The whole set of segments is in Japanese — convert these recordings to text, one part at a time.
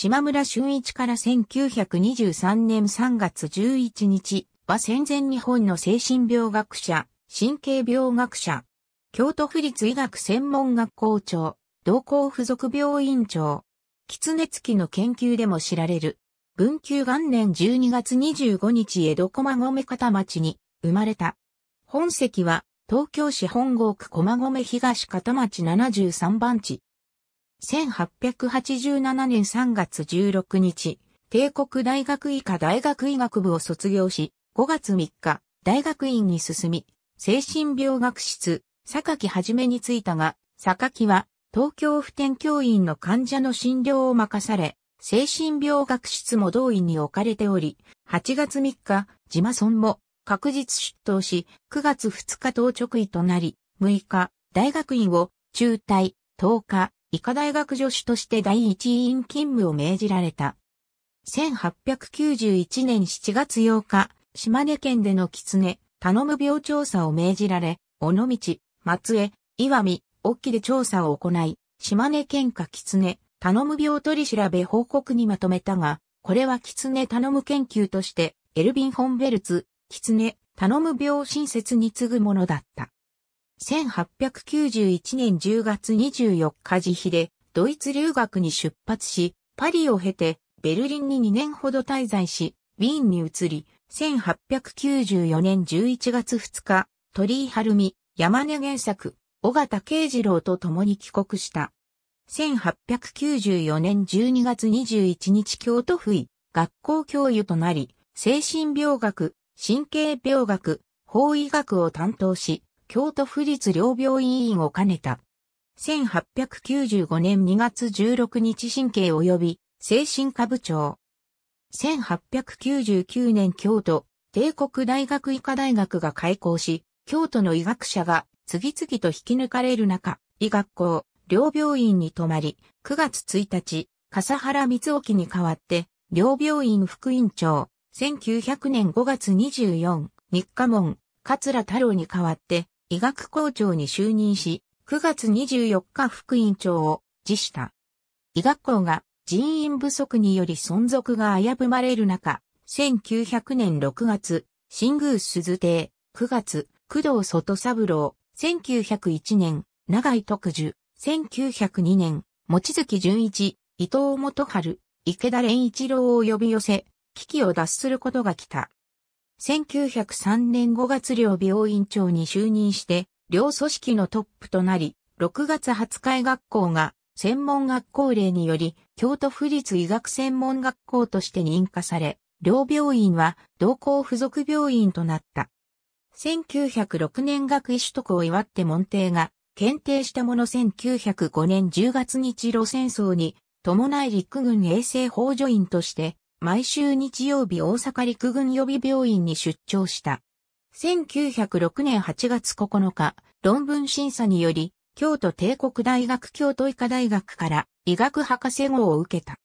島村俊一から1923年3月11日は戦前日本の精神病学者、神経病学者、京都府立医学専門学校長、同校附属病院長、狐きの研究でも知られる。文久元年12月25日江戸駒込片町に生まれた。本籍は東京市本郷区駒込東片町73番地。1887年3月16日、帝国大学医科大学医学部を卒業し、5月3日、大学院に進み、精神病学室、榊はじめに着いたが、榊は、東京府天教院の患者の診療を任され、精神病学室も同院に置かれており、8月3日、ジマソンも確実出頭し、9月2日当直医となり、6日、大学院を中退、10日、医科大学助手として第一委員勤務を命じられた。1891年7月8日、島根県での狐、頼む病調査を命じられ、尾道、松江、岩見、沖で調査を行い、島根県下狐、頼む病取り調べ報告にまとめたが、これは狐頼む研究として、エルビン・ホンベルツ、狐、頼む病新切に次ぐものだった。1891年10月24日時日で、ドイツ留学に出発し、パリを経て、ベルリンに2年ほど滞在し、ウィーンに移り、1894年11月2日、鳥居晴美、山根原作、尾形慶次郎と共に帰国した。1894年12月21日京都府医、学校教諭となり、精神病学、神経病学、法医学を担当し、京都府立両病院院を兼ねた。1895年2月16日神経及び精神科部長。1899年京都帝国大学医科大学が開校し、京都の医学者が次々と引き抜かれる中、医学校、両病院に泊まり、9月1日、笠原光沖に代わって、両病院副院長、1900年5月24、日課門、桂太郎に代わって、医学校長に就任し、9月24日副院長を辞した。医学校が人員不足により存続が危ぶまれる中、1900年6月、新宮鈴亭、9月、工藤外三郎、1901年、長井徳樹、1902年、望月淳一、伊藤元春、池田蓮一郎を呼び寄せ、危機を脱することが来た。1903年5月両病院長に就任して、両組織のトップとなり、6月20日学校が専門学校令により、京都府立医学専門学校として認可され、両病院は同校付属病院となった。1906年学位取得を祝って門弟が検定したもの1905年10月日露戦争に伴い陸軍衛生法助員として毎週日曜日大阪陸軍予備病院に出張した。1906年8月9日、論文審査により、京都帝国大学京都医科大学から医学博士号を受けた。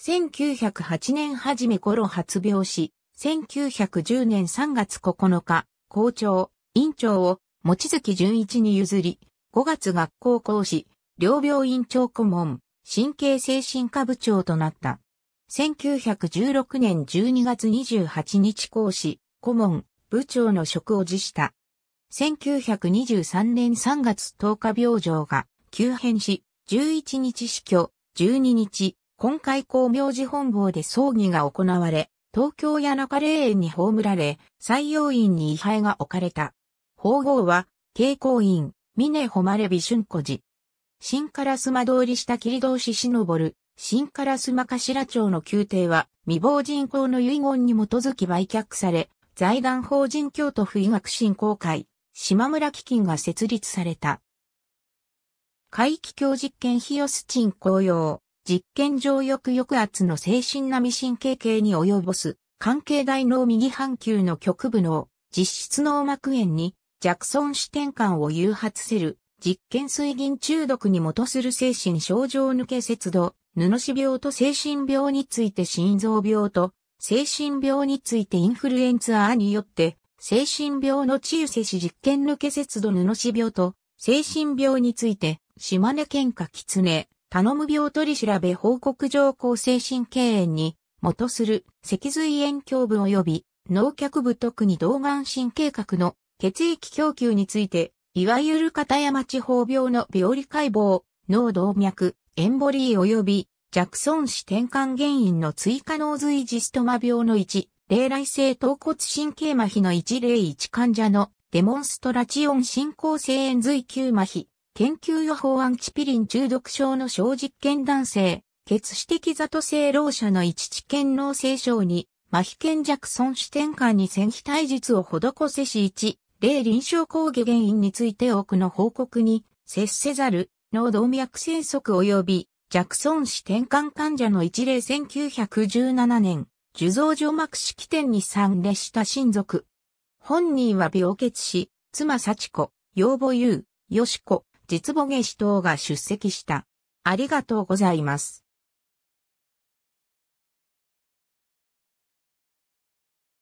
1908年初め頃発病し、1910年3月9日、校長、院長を、づ月淳一に譲り、5月学校講師、両病院長顧問、神経精神科部長となった。1916年12月28日講師、顧問、部長の職を辞した。1923年3月10日病状が急変し、11日死去、12日、今回公明寺本坊で葬儀が行われ、東京谷中霊園に葬られ、採用院に位牌が置かれた。法号は、慶光院、峰誉美春子寺。新烏丸通り下切通し忍る、新烏丸頭町の宮廷は未亡人口の遺言に基づき売却され、財団法人京都府医学振興会、島村基金が設立された。怪奇教実験ヒオスチン公用、実験上抑抑圧の精神並み神経系に及ぼす、関係大脳右半球の局部の実質脳膜炎にジャクソン視点感を誘発せる、実験水銀中毒に基する精神症状抜け節度、布死病と精神病について心臓病と、精神病についてインフルエンツアーによって、精神病の治癒せし実験抜け節度布死病と、精神病について、島根県下狐、頼む病取り調べ報告上向精神経炎に、元する脊髄炎胸部及び脳脚部特に動眼神経核の血液供給について、いわゆる片山地方病の病理解剖、脳動脈、エンボリー及びジャクソン氏転換原因の追加脳髄ジストマ病の1、霊来性頭骨神経麻痺の1例1患者のデモンストラチオン進行性炎髄球麻痺、研究予報アンチピリン中毒症の小実験男性、血死的ザト性老者の一知見脳性症に、麻痺犬ジャクソン氏転換に線非体術を施せし1、例臨床抗議原因について多くの報告に接せざる脳動脈生息及びジャクソン氏転換患者の一例1917年、受造除膜式典に参列した親族。本人は病欠し、妻幸子、養母優、よし子、実母下氏等が出席した。ありがとうございます。